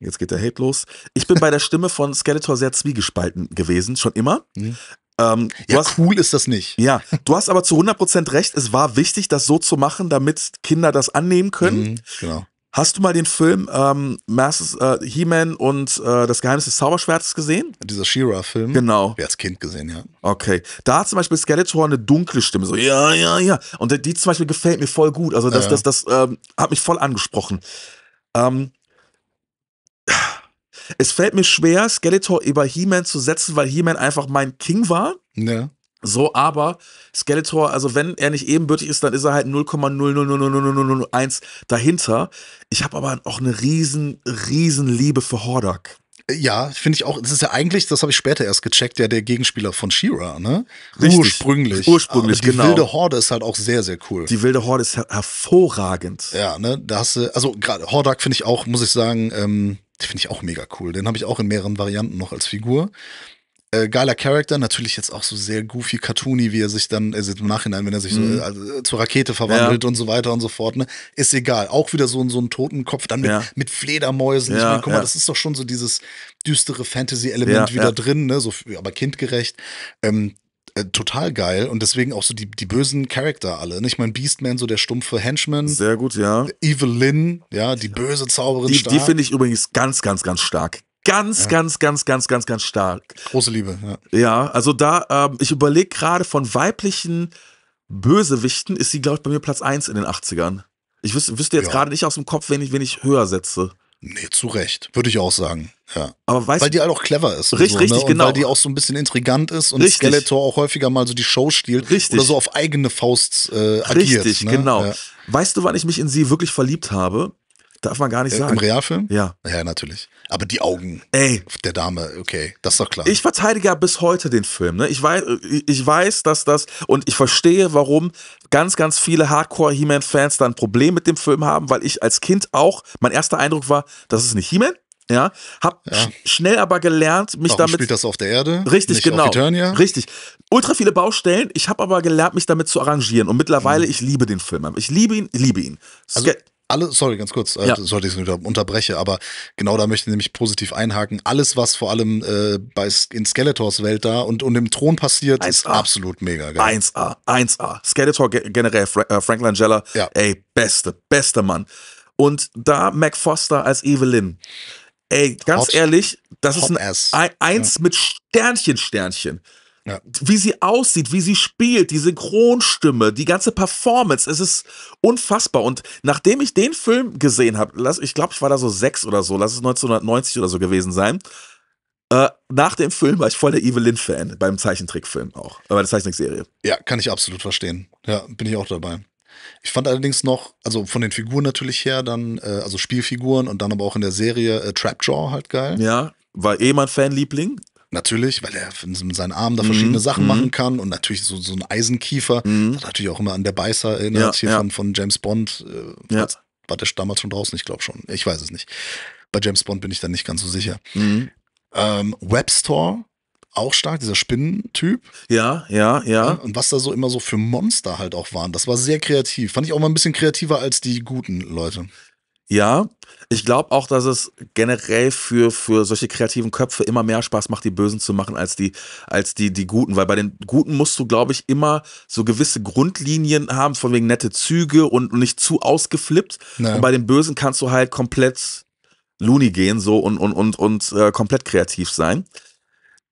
jetzt geht der Hate los, ich bin bei der Stimme von Skeletor sehr zwiegespalten gewesen, schon immer. Mhm. Ähm, ja, hast, cool ist das nicht. Ja, du hast aber zu 100% recht, es war wichtig, das so zu machen, damit Kinder das annehmen können. Mhm, genau. Hast du mal den Film ähm, äh, He-Man und äh, das Geheimnis des Zauberschwertes gesehen? Dieser She-Ra-Film? Genau. Wer als Kind gesehen, ja. Okay. Da hat zum Beispiel Skeletor eine dunkle Stimme, so ja, ja, ja. Und die zum Beispiel gefällt mir voll gut. Also das, ja. das, das, das ähm, hat mich voll angesprochen. Ähm, es fällt mir schwer, Skeletor über He-Man zu setzen, weil He-Man einfach mein King war. Ja. So, aber Skeletor, also wenn er nicht ebenbürtig ist, dann ist er halt 0,0001 dahinter. Ich habe aber auch eine riesen, riesen Liebe für Hordak. Ja, finde ich auch. Das ist ja eigentlich, das habe ich später erst gecheckt, ja der Gegenspieler von She-Ra, ne? Richtig. Ursprünglich. Ursprünglich, ah, die genau. Die wilde Horde ist halt auch sehr, sehr cool. Die wilde Horde ist her hervorragend. Ja, ne? Da hast du, also gerade Hordak finde ich auch, muss ich sagen, ähm, finde ich auch mega cool. Den habe ich auch in mehreren Varianten noch als Figur äh, geiler Charakter, natürlich jetzt auch so sehr goofy, cartoony, wie er sich dann, also im Nachhinein, wenn er sich mhm. so also, äh, zur Rakete verwandelt ja. und so weiter und so fort, ne? Ist egal. Auch wieder so, so ein Totenkopf, dann mit, ja. mit Fledermäusen. Ja, ich meine, guck mal, das ist doch schon so dieses düstere Fantasy-Element wieder drin, ne? So, aber kindgerecht. Ähm, äh, total geil und deswegen auch so die, die bösen Charakter alle. Ne? Ich meine, Beastman, so der stumpfe Henchman. Sehr gut, ja. Evelyn, ja, die böse Zauberin. Die, die finde ich übrigens ganz, ganz, ganz stark. Ganz, ja. ganz, ganz, ganz, ganz, ganz stark. Große Liebe, ja. Ja, also da, ähm, ich überlege gerade von weiblichen Bösewichten ist sie, glaube ich, bei mir Platz 1 in den 80ern. Ich wüs wüsste jetzt ja. gerade nicht aus dem Kopf, wen ich, wen ich höher setze. Nee, zu Recht, würde ich auch sagen. Ja. Aber weißt weil die halt auch clever ist. Richtig, so, ne? richtig, genau. Weil die auch so ein bisschen intrigant ist und richtig. Skeletor auch häufiger mal so die Show stiehlt richtig. oder so auf eigene Faust äh, agiert. Richtig, ne? genau. Ja. Weißt du, wann ich mich in sie wirklich verliebt habe? Darf man gar nicht äh, sagen. Im Realfilm? Ja. Ja, natürlich. Aber die Augen Ey. der Dame, okay, das ist doch klar. Ich verteidige ja bis heute den Film. Ne? Ich, weiß, äh, ich weiß, dass das, und ich verstehe, warum ganz, ganz viele Hardcore-He-Man-Fans da ein Problem mit dem Film haben, weil ich als Kind auch, mein erster Eindruck war, das ist nicht He-Man, ja, hab ja. Sch schnell aber gelernt, mich Warum damit. spielt das auf der Erde? Richtig, genau. Eternia? Richtig. Ultra viele Baustellen. Ich habe aber gelernt, mich damit zu arrangieren. Und mittlerweile, mhm. ich liebe den Film. Ich liebe ihn, liebe ihn. Also, alle, sorry, ganz kurz, äh, ja. äh, sollte ich es unterbreche, aber genau da möchte ich nämlich positiv einhaken. Alles, was vor allem äh, bei, in Skeletors Welt da und, und im Thron passiert, 1A. ist absolut mega geil. 1A, 1A. Skeletor generell, Fra äh, Frank Langella, ja. ey, beste, beste Mann. Und da Mac Foster als Evelyn. Ey, ganz Hot, ehrlich, das Hot ist ein, ein, eins ja. mit Sternchen, Sternchen. Ja. Wie sie aussieht, wie sie spielt, die Synchronstimme, die ganze Performance, es ist unfassbar. Und nachdem ich den Film gesehen habe, ich glaube, ich war da so sechs oder so, lass es 1990 oder so gewesen sein, äh, nach dem Film war ich voll der Evelyn-Fan, beim Zeichentrickfilm auch, äh, bei der Zeichentrickserie. Ja, kann ich absolut verstehen. Ja, bin ich auch dabei. Ich fand allerdings noch, also von den Figuren natürlich her, dann, äh, also Spielfiguren und dann aber auch in der Serie äh, Trapjaw halt geil. Ja, war eh mein Fanliebling. Natürlich, weil er mit seinen Armen da verschiedene mhm. Sachen mhm. machen kann und natürlich so, so ein Eisenkiefer, mhm. das natürlich auch immer an der Beißer erinnert, ja, hier ja. Von, von James Bond. Äh, ja. War der damals schon draußen? Ich glaube schon. Ich weiß es nicht. Bei James Bond bin ich da nicht ganz so sicher. Mhm. Ähm, Webstore, auch stark, dieser Spinnentyp. Ja, ja, ja, Und was da so immer so für Monster halt auch waren, das war sehr kreativ. Fand ich auch mal ein bisschen kreativer als die guten Leute. Ja, ich glaube auch, dass es generell für, für solche kreativen Köpfe immer mehr Spaß macht, die Bösen zu machen, als die, als die, die Guten. Weil bei den Guten musst du, glaube ich, immer so gewisse Grundlinien haben, von wegen nette Züge und nicht zu ausgeflippt. Naja. Und bei den Bösen kannst du halt komplett loony gehen so und, und, und, und äh, komplett kreativ sein.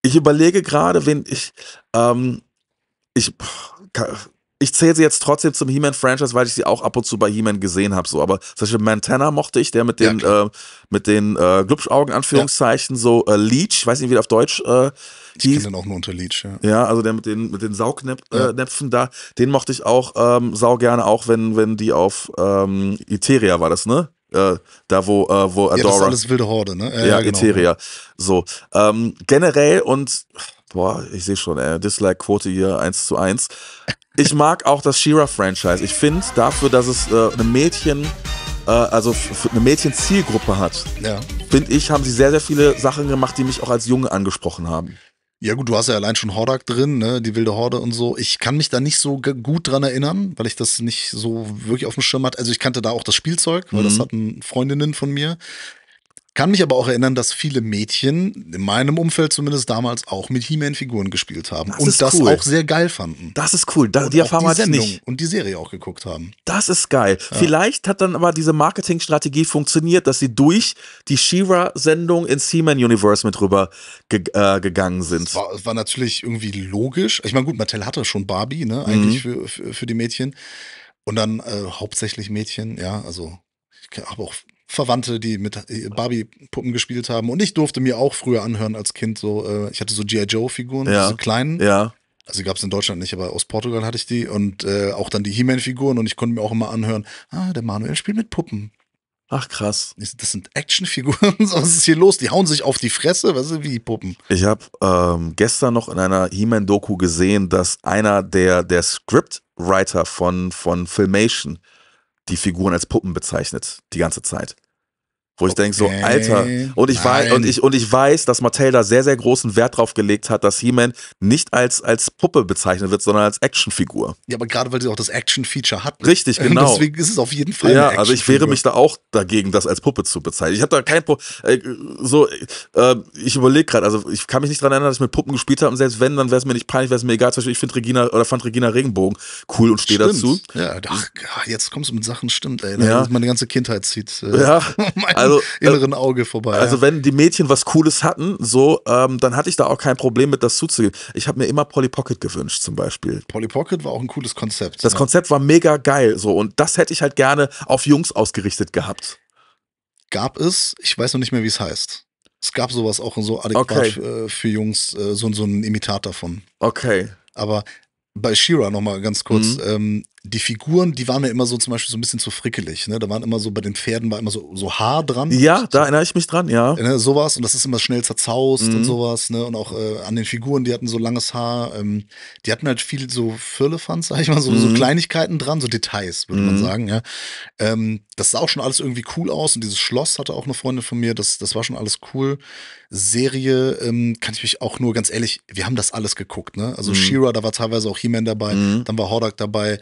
Ich überlege gerade, wenn ich, ähm, ich, ich zähle sie jetzt trotzdem zum He-Man-Franchise, weil ich sie auch ab und zu bei He-Man gesehen habe. So. Aber zum Beispiel Montana mochte ich, der mit den, ja, äh, mit den äh, Glubschaugen, Anführungszeichen, ja. so äh, Leech, ich weiß nicht, wie der auf Deutsch äh, Ich kenne den auch nur unter Leech, ja. Ja, also der mit den, mit den Saugnäpfen äh, da, den mochte ich auch ähm, sau gerne, auch wenn, wenn die auf ähm, Iteria war das, ne? Äh, da wo, äh, wo Adora. Ja, das ist alles wilde Horde, ne? Äh, ja, ja genau. Eteria. So. Ähm, generell und Boah, ich sehe schon, äh, Dislike-Quote hier 1 zu 1. Ich mag auch das Shira-Franchise. Ich finde dafür, dass es äh, eine Mädchen, äh, also eine Mädchen-Zielgruppe hat, ja. finde ich, haben sie sehr, sehr viele Sachen gemacht, die mich auch als Junge angesprochen haben. Ja gut, du hast ja allein schon Hordak drin, ne? die wilde Horde und so. Ich kann mich da nicht so gut dran erinnern, weil ich das nicht so wirklich auf dem Schirm hatte. Also ich kannte da auch das Spielzeug, weil mhm. das hatten Freundinnen von mir. Kann mich aber auch erinnern, dass viele Mädchen, in meinem Umfeld zumindest damals, auch mit He-Man-Figuren gespielt haben das und das cool. auch sehr geil fanden. Das ist cool. Da, die Erfahrung hatte ich nicht. Und die Serie auch geguckt haben. Das ist geil. Ja. Vielleicht hat dann aber diese Marketingstrategie funktioniert, dass sie durch die She-Ra-Sendung ins He-Man-Universe mit rüber ge äh, gegangen sind. Es war, war, natürlich irgendwie logisch. Ich meine, gut, Mattel hatte schon Barbie, ne, mhm. eigentlich mhm. für, für, für die Mädchen. Und dann äh, hauptsächlich Mädchen, ja, also ich habe auch Verwandte, die mit äh, Barbie-Puppen gespielt haben. Und ich durfte mir auch früher anhören als Kind so, äh, ich hatte so G.I. Joe-Figuren, ja. diese kleinen. Ja. Also gab es in Deutschland nicht, aber aus Portugal hatte ich die. Und äh, auch dann die He-Man-Figuren. Und ich konnte mir auch immer anhören, ah, der Manuel spielt mit Puppen. Ach krass. Das sind Actionfiguren. Was ist hier los? Die hauen sich auf die Fresse, was sind wie die Puppen? Ich habe ähm, gestern noch in einer He-Man-Doku gesehen, dass einer der, der Scriptwriter von, von Filmation, die Figuren als Puppen bezeichnet, die ganze Zeit. Wo ich okay. denke so, Alter, und ich, weiß, und, ich, und ich weiß, dass Mattel da sehr, sehr großen Wert drauf gelegt hat, dass He-Man nicht als, als Puppe bezeichnet wird, sondern als Actionfigur. Ja, aber gerade weil sie auch das Action-Feature hat. Richtig, genau. Deswegen ist es auf jeden Fall. Ja, also ich wehre mich da auch dagegen, das als Puppe zu bezeichnen. Ich habe da kein Pro äh, so, äh, ich überlege gerade, also ich kann mich nicht daran erinnern, dass ich mit Puppen gespielt habe und selbst wenn, dann wäre es mir nicht peinlich, wäre es mir egal. Zum Beispiel, ich finde Regina oder fand Regina Regenbogen cool und stehe dazu. Ja, ach, jetzt kommst du mit Sachen, stimmt, ey. ja. Meine ganze Kindheit zieht. Äh, ja. also, äh, inneren Auge vorbei. Also ja. wenn die Mädchen was Cooles hatten, so, ähm, dann hatte ich da auch kein Problem mit, das zuzugeben. Ich habe mir immer Polly Pocket gewünscht zum Beispiel. Polly Pocket war auch ein cooles Konzept. Das ja. Konzept war mega geil so und das hätte ich halt gerne auf Jungs ausgerichtet gehabt. Gab es, ich weiß noch nicht mehr, wie es heißt. Es gab sowas auch so adäquat okay. Äh, für Jungs, äh, so, so ein Imitat davon. Okay. Aber bei Shira nochmal ganz kurz. Mhm. Ähm, die Figuren, die waren mir immer so zum Beispiel so ein bisschen zu frickelig. Ne? Da waren immer so bei den Pferden war immer so, so Haar dran. Ja, so, da erinnere ich mich dran, ja. Ne, sowas und das ist immer schnell zerzaust mhm. und sowas. Ne? Und auch äh, an den Figuren, die hatten so langes Haar. Ähm, die hatten halt viel so Firlefanz, sag ich mal, so, mhm. so Kleinigkeiten dran, so Details, würde mhm. man sagen. Ja? Ähm, das sah auch schon alles irgendwie cool aus. Und dieses Schloss hatte auch eine Freundin von mir. Das, das war schon alles cool. Serie ähm, kann ich mich auch nur ganz ehrlich, wir haben das alles geguckt. Ne? Also mhm. She-Ra, da war teilweise auch He-Man dabei, mhm. dann war Hordak dabei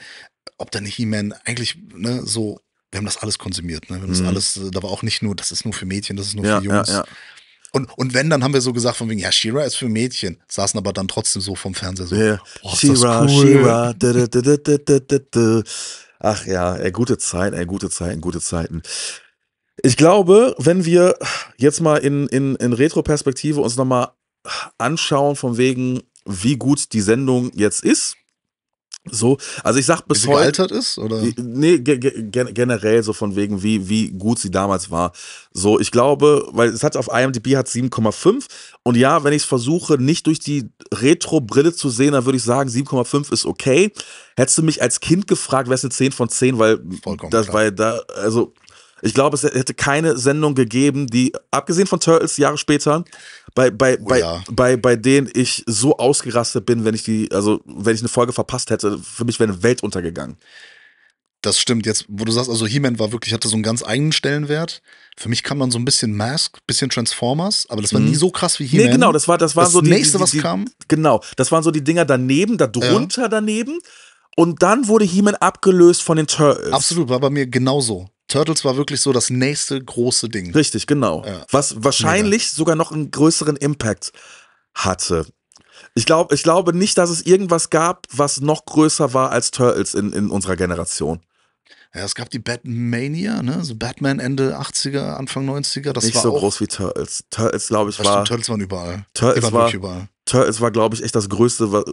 ob da nicht He-Man eigentlich ne, so, wir haben das alles konsumiert. Ne? Wir haben das mhm. alles, äh, da war auch nicht nur, das ist nur für Mädchen, das ist nur ja, für Jungs. Ja, ja. Und, und wenn, dann haben wir so gesagt von wegen, ja, Shira ist für Mädchen, saßen aber dann trotzdem so vom Fernseher so. Yeah. Boah, Shira, cool. Shira. Da, Ach ja, ey, gute Zeiten, ey, gute Zeiten, gute Zeiten. Ich glaube, wenn wir jetzt mal in, in, in Retro-Perspektive uns nochmal anschauen, von wegen, wie gut die Sendung jetzt ist, so, also ich sag bis wie sie heute. gealtert ist, oder? Äh, nee, ge ge generell so von wegen, wie, wie gut sie damals war. So, ich glaube, weil es hat auf IMDb hat 7,5 und ja, wenn ich es versuche, nicht durch die Retro-Brille zu sehen, dann würde ich sagen, 7,5 ist okay. Hättest du mich als Kind gefragt, wäre es eine 10 von 10, weil Vollkommen das, klar. weil da, also ich glaube, es hätte keine Sendung gegeben, die, abgesehen von Turtles Jahre später, bei, bei, oh, bei, ja. bei, bei denen ich so ausgerastet bin, wenn ich die, also wenn ich eine Folge verpasst hätte, für mich wäre eine Welt untergegangen. Das stimmt, jetzt, wo du sagst, also He-Man war wirklich, hatte so einen ganz eigenen Stellenwert. Für mich kam dann so ein bisschen Mask, bisschen Transformers, aber das war mhm. nie so krass wie He-Man. Nee, genau, das war, das war das so die. nächste, die, die, was kam? Genau, das waren so die Dinger daneben, darunter ja. daneben. Und dann wurde He-Man abgelöst von den Turtles. Absolut, war bei mir genauso. Turtles war wirklich so das nächste große Ding. Richtig, genau. Ja. Was wahrscheinlich Mega. sogar noch einen größeren Impact hatte. Ich, glaub, ich glaube nicht, dass es irgendwas gab, was noch größer war als Turtles in, in unserer Generation. Ja, es gab die Batmania, ne? So Batman Ende 80er, Anfang 90er. Das nicht war so groß wie Turtles. Turtles, glaube ich, war. Stimmt, Turtles waren überall. Turtles war, überall. Turtles war, glaube ich, echt das Größte.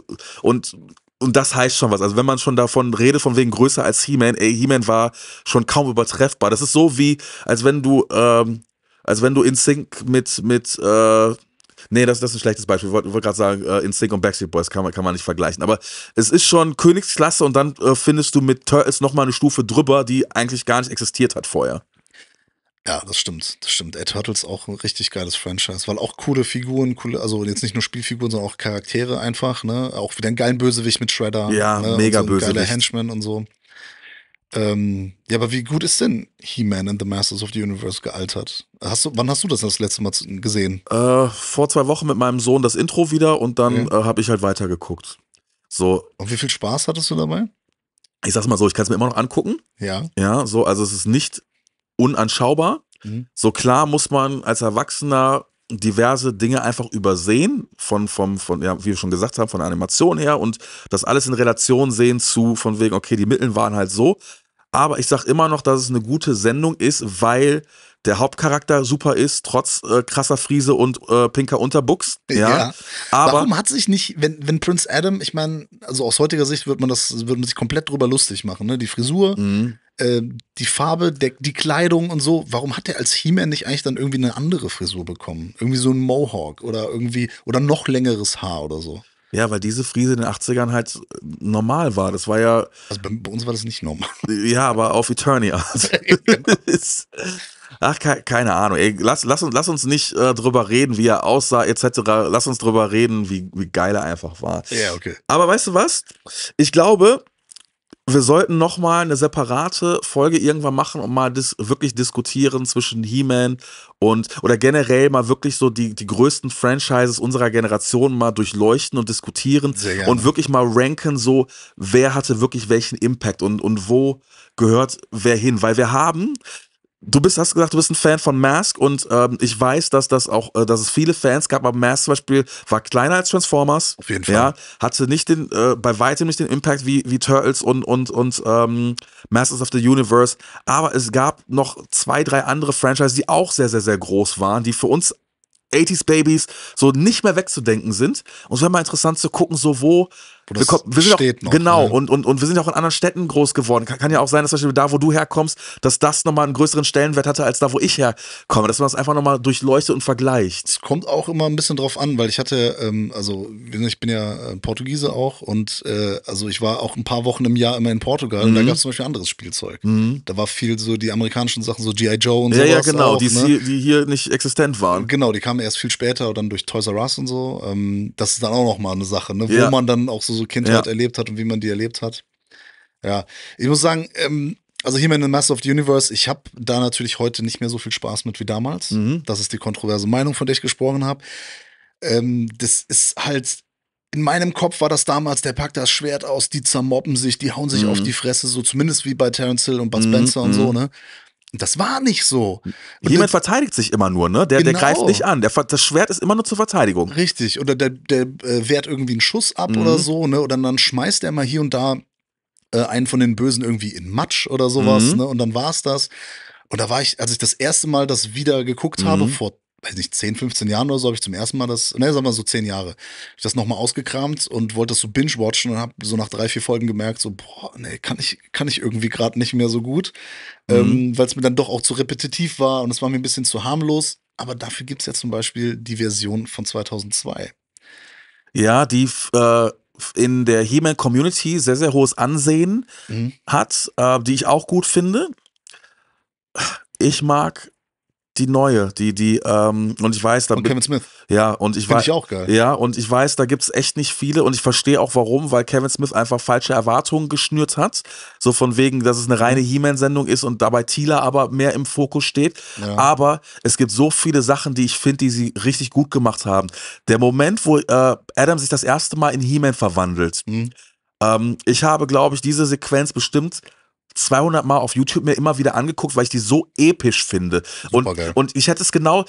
Und und das heißt schon was. Also wenn man schon davon redet, von wegen größer als He-Man, ey, He-Man war schon kaum übertreffbar. Das ist so wie, als wenn du, ähm, als wenn du in Sync mit, mit, äh, Nee, das, das ist ein schlechtes Beispiel. Ich wollte wollt gerade sagen, äh, Instinct und Backstreet Boys kann man, kann man nicht vergleichen. Aber es ist schon Königsklasse und dann äh, findest du mit Turtles nochmal eine Stufe drüber, die eigentlich gar nicht existiert hat vorher. Ja, das stimmt, das stimmt. Ed Turtles auch ein richtig geiles Franchise, weil auch coole Figuren, coole, also jetzt nicht nur Spielfiguren, sondern auch Charaktere einfach, ne? Auch wieder einen geilen Bösewicht mit Shredder. Ja, ne? mega und so Bösewicht. Geiler Henchman und so. Ähm, ja, aber wie gut ist denn He-Man and the Masters of the Universe gealtert? Hast du, wann hast du das das letzte Mal gesehen? Äh, vor zwei Wochen mit meinem Sohn das Intro wieder und dann okay. äh, habe ich halt weitergeguckt. So. Und wie viel Spaß hattest du dabei? Ich sag's mal so, ich kann es mir immer noch angucken. Ja. Ja, so, also es ist nicht unanschaubar. Mhm. So klar muss man als Erwachsener diverse Dinge einfach übersehen, von, von, von, ja, wie wir schon gesagt haben, von der Animation her und das alles in Relation sehen zu, von wegen, okay, die Mittel waren halt so. Aber ich sage immer noch, dass es eine gute Sendung ist, weil der Hauptcharakter super ist, trotz äh, krasser Friese und äh, pinker Unterbuchs. Ja. ja. Aber Warum hat sich nicht, wenn, wenn Prince Adam, ich meine, also aus heutiger Sicht wird man das, würde man sich komplett drüber lustig machen, ne? Die Frisur, mhm. Ähm, die Farbe, der, die Kleidung und so, warum hat der als He-Man nicht eigentlich dann irgendwie eine andere Frisur bekommen? Irgendwie so ein Mohawk oder irgendwie, oder noch längeres Haar oder so. Ja, weil diese Frise in den 80ern halt normal war. Das war ja. Also bei, bei uns war das nicht normal. Ja, aber auf Eternia. Also genau. Ach, keine Ahnung. Ey, lass, lass, uns, lass uns nicht äh, drüber reden, wie er aussah, etc. Lass uns drüber reden, wie, wie geil er einfach war. Ja, okay. Aber weißt du was? Ich glaube, wir sollten nochmal eine separate Folge irgendwann machen und mal dis wirklich diskutieren zwischen He-Man und oder generell mal wirklich so die, die größten Franchises unserer Generation mal durchleuchten und diskutieren und wirklich mal ranken, so wer hatte wirklich welchen Impact und, und wo gehört wer hin. Weil wir haben Du bist, hast gesagt, du bist ein Fan von Mask und ähm, ich weiß, dass das auch, äh, dass es viele Fans gab, aber Mask zum Beispiel war kleiner als Transformers. Auf jeden Fall. Ja, hatte nicht den, äh, bei weitem nicht den Impact wie, wie Turtles und, und, und ähm, Masters of the Universe. Aber es gab noch zwei, drei andere Franchises, die auch sehr, sehr, sehr groß waren, die für uns 80s Babies so nicht mehr wegzudenken sind. Und es wäre mal interessant zu gucken, so wo wir, kommen, wir sind steht auch, noch, Genau, ne? und, und, und wir sind auch in anderen Städten groß geworden. Kann, kann, ja auch sein, dass zum Beispiel da, wo du herkommst, dass das nochmal einen größeren Stellenwert hatte, als da, wo ich herkomme. Dass man das einfach nochmal durchleuchtet und vergleicht. Es kommt auch immer ein bisschen drauf an, weil ich hatte, ähm, also ich bin ja äh, Portugiese auch und äh, also ich war auch ein paar Wochen im Jahr immer in Portugal mhm. und da mhm. gab es zum Beispiel anderes Spielzeug. Mhm. Da war viel so die amerikanischen Sachen, so G.I. Joe und so. Ja, ja, genau, auch, die, ne? hier, die hier nicht existent waren. Genau, die kamen erst viel später dann durch Toys R Us und so. Ähm, das ist dann auch nochmal eine Sache, ne? wo ja. man dann auch so so Kindheit ja. erlebt hat und wie man die erlebt hat. Ja, ich muss sagen, ähm, also hier in The Master of the Universe, ich habe da natürlich heute nicht mehr so viel Spaß mit wie damals. Mhm. Das ist die kontroverse Meinung, von der ich gesprochen habe. Ähm, das ist halt, in meinem Kopf war das damals, der packt das Schwert aus, die zermobben sich, die hauen sich mhm. auf die Fresse, so zumindest wie bei Terence Hill und Bud mhm. Spencer mhm. und so, mhm. ne? Das war nicht so. Und Jemand das, verteidigt sich immer nur, ne? Der, genau. der greift genau. nicht an. Der, das Schwert ist immer nur zur Verteidigung. Richtig. Oder der, der äh, wehrt irgendwie einen Schuss ab mhm. oder so, ne? Oder dann schmeißt er mal hier und da äh, einen von den Bösen irgendwie in Matsch oder sowas, mhm. ne? Und dann war's das. Und da war ich, als ich das erste Mal das wieder geguckt mhm. habe, vor weiß nicht, 10, 15 Jahren oder so habe ich zum ersten Mal das, ne, sagen wir so 10 Jahre, ich das nochmal ausgekramt und wollte das so binge-watchen und habe so nach drei, vier Folgen gemerkt, so, boah, ne, kann ich, kann ich irgendwie gerade nicht mehr so gut, mhm. ähm, weil es mir dann doch auch zu repetitiv war und es war mir ein bisschen zu harmlos. Aber dafür gibt es ja zum Beispiel die Version von 2002. Ja, die äh, in der He-Man-Community sehr, sehr hohes Ansehen mhm. hat, äh, die ich auch gut finde. Ich mag die neue, die, die, ähm, und ich weiß, da. Und Kevin Smith. Ja, und ich weiß. ich auch geil. Ja, und ich weiß, da gibt es echt nicht viele und ich verstehe auch warum, weil Kevin Smith einfach falsche Erwartungen geschnürt hat. So von wegen, dass es eine reine mhm. He-Man-Sendung ist und dabei Thieler aber mehr im Fokus steht. Ja. Aber es gibt so viele Sachen, die ich finde, die sie richtig gut gemacht haben. Der Moment, wo äh, Adam sich das erste Mal in He-Man verwandelt. Mhm. Ähm, ich habe, glaube ich, diese Sequenz bestimmt 200 Mal auf YouTube mir immer wieder angeguckt, weil ich die so episch finde. Und, und ich hätte es genau.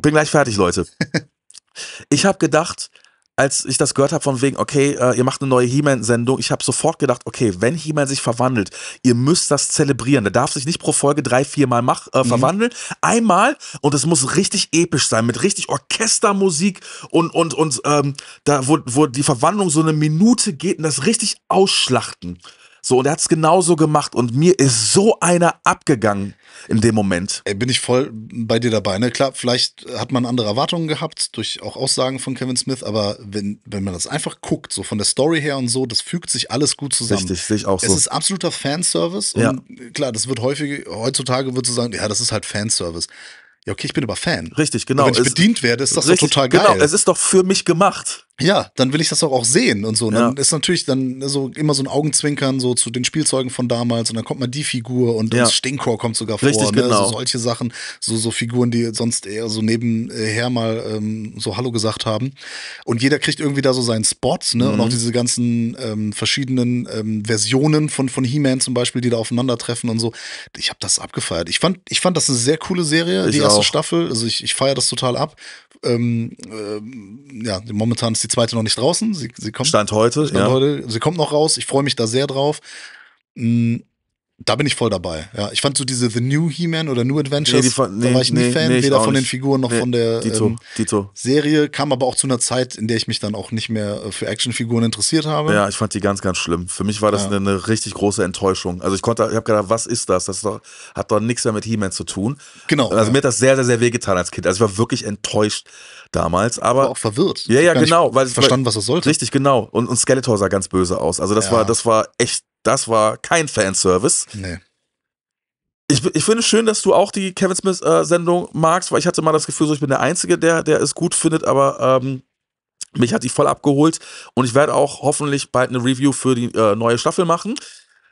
Bin gleich fertig, Leute. ich habe gedacht, als ich das gehört habe von wegen, okay, äh, ihr macht eine neue He-Man-Sendung, ich habe sofort gedacht, okay, wenn He-Man sich verwandelt, ihr müsst das zelebrieren. Der darf sich nicht pro Folge drei, vier Mal mach, äh, mhm. verwandeln. Einmal und es muss richtig episch sein, mit richtig Orchestermusik und, und, und ähm, da, wo, wo die Verwandlung so eine Minute geht und das richtig ausschlachten. So, und er hat es genauso gemacht und mir ist so einer abgegangen in dem Moment. Ey, bin ich voll bei dir dabei. Ne? Klar, vielleicht hat man andere Erwartungen gehabt, durch auch Aussagen von Kevin Smith, aber wenn, wenn man das einfach guckt, so von der Story her und so, das fügt sich alles gut zusammen. Richtig, sehe ich auch so. Es ist absoluter Fanservice ja. klar, das wird häufig, heutzutage würdest du sagen, ja, das ist halt Fanservice. Ja, okay, ich bin aber Fan. Richtig, genau. Aber wenn ich es, bedient werde, ist das richtig, doch total genau. geil. Genau, es ist doch für mich gemacht ja, dann will ich das auch sehen und so. Und ja. Dann ist natürlich dann so also immer so ein Augenzwinkern so zu den Spielzeugen von damals und dann kommt mal die Figur und ja. Stinkrohr kommt sogar vor. ne? Also genau. So solche Sachen, so, so Figuren, die sonst eher so nebenher äh, mal ähm, so Hallo gesagt haben. Und jeder kriegt irgendwie da so seinen Spot, ne? Mhm. Und auch mhm. diese ganzen ähm, verschiedenen ähm, Versionen von, von He-Man zum Beispiel, die da aufeinandertreffen und so. Ich habe das abgefeiert. Ich fand, ich fand das eine sehr coole Serie, ich die erste auch. Staffel. Also ich, ich feiere das total ab. Ähm, äh, ja, momentan ist die die zweite noch nicht draußen. Sie, sie kommt, Stand heute. Stand ja. heute. Sie kommt noch raus. Ich freue mich da sehr drauf. Mm, da bin ich voll dabei. Ja, ich fand so diese The New He-Man oder New Adventures, nee, die, nee, da war ich nie nee, Fan, weder von den Figuren noch von der Dito, ähm, Dito. Serie. Kam aber auch zu einer Zeit, in der ich mich dann auch nicht mehr äh, für Actionfiguren interessiert habe. Ja, ich fand die ganz, ganz schlimm. Für mich war das ja. eine, eine, richtig große Enttäuschung. Also ich konnte, ich habe gedacht, was ist das? Das ist doch, hat doch nichts mehr mit He-Man zu tun. Genau. Also ja. mir hat das sehr, sehr, sehr wehgetan als Kind. Also ich war wirklich enttäuscht damals. Aber, war auch verwirrt. Ja, ja, genau. Weil, verstanden, was das sollte. Richtig, genau. Und, und Skeletor sah ganz böse aus. Also das ja. war, das war echt, das war kein Fanservice. Nee. Ich, ich finde es schön, dass du auch die Kevin Smith-Sendung äh, magst, weil ich hatte mal das Gefühl, so ich bin der Einzige, der, der es gut findet, aber ähm, mich hat die voll abgeholt. Und ich werde auch hoffentlich bald eine Review für die äh, neue Staffel machen.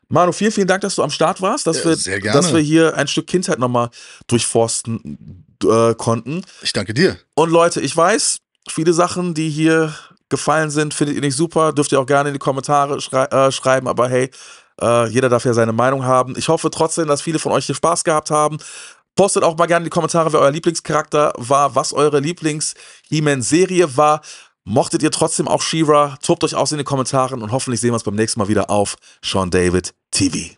Manu, vielen, vielen Dank, dass du am Start warst, dass, ja, wir, dass wir hier ein Stück Kindheit nochmal durchforsten äh, konnten. Ich danke dir. Und Leute, ich weiß, viele Sachen, die hier gefallen sind, findet ihr nicht super, dürft ihr auch gerne in die Kommentare schrei äh, schreiben, aber hey, äh, jeder darf ja seine Meinung haben. Ich hoffe trotzdem, dass viele von euch hier Spaß gehabt haben. Postet auch mal gerne in die Kommentare, wer euer Lieblingscharakter war, was eure Lieblings-He-Man-Serie war. Mochtet ihr trotzdem auch She-Ra? Tobt euch aus in den Kommentaren und hoffentlich sehen wir uns beim nächsten Mal wieder auf Sean David TV.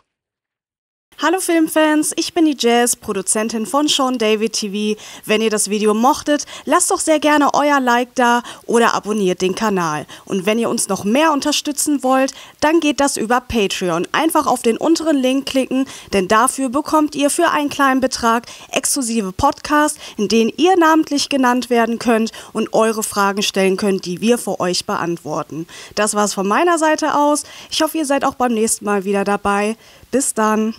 Hallo Filmfans, ich bin die Jazz, Produzentin von Sean David TV. Wenn ihr das Video mochtet, lasst doch sehr gerne euer Like da oder abonniert den Kanal. Und wenn ihr uns noch mehr unterstützen wollt, dann geht das über Patreon. Einfach auf den unteren Link klicken, denn dafür bekommt ihr für einen kleinen Betrag exklusive Podcasts, in denen ihr namentlich genannt werden könnt und eure Fragen stellen könnt, die wir für euch beantworten. Das war's von meiner Seite aus. Ich hoffe, ihr seid auch beim nächsten Mal wieder dabei. Bis dann.